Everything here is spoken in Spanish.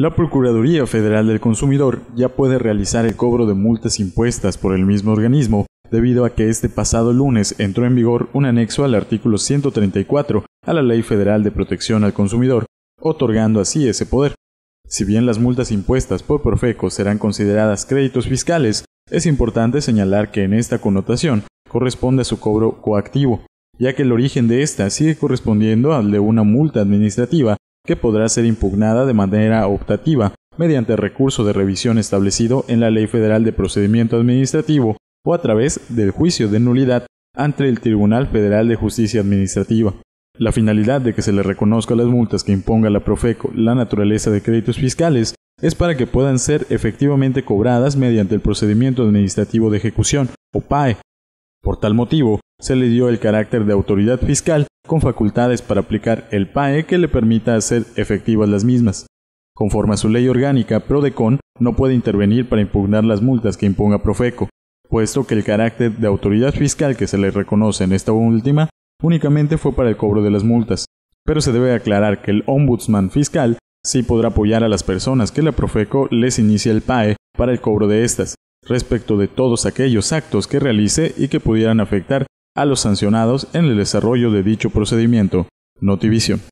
La Procuraduría Federal del Consumidor ya puede realizar el cobro de multas impuestas por el mismo organismo, debido a que este pasado lunes entró en vigor un anexo al artículo 134 a la Ley Federal de Protección al Consumidor, otorgando así ese poder. Si bien las multas impuestas por Profeco serán consideradas créditos fiscales, es importante señalar que en esta connotación corresponde a su cobro coactivo, ya que el origen de ésta sigue correspondiendo al de una multa administrativa que podrá ser impugnada de manera optativa mediante recurso de revisión establecido en la Ley Federal de Procedimiento Administrativo o a través del juicio de nulidad ante el Tribunal Federal de Justicia Administrativa. La finalidad de que se le reconozca las multas que imponga la Profeco la naturaleza de créditos fiscales es para que puedan ser efectivamente cobradas mediante el procedimiento administrativo de ejecución, o PAE. Por tal motivo, se le dio el carácter de autoridad fiscal con facultades para aplicar el PAE que le permita hacer efectivas las mismas. Conforme a su ley orgánica, Prodecon no puede intervenir para impugnar las multas que imponga Profeco, puesto que el carácter de autoridad fiscal que se le reconoce en esta última únicamente fue para el cobro de las multas. Pero se debe aclarar que el ombudsman fiscal sí podrá apoyar a las personas que la Profeco les inicia el PAE para el cobro de estas, respecto de todos aquellos actos que realice y que pudieran afectar a los sancionados en el desarrollo de dicho procedimiento. Notivision.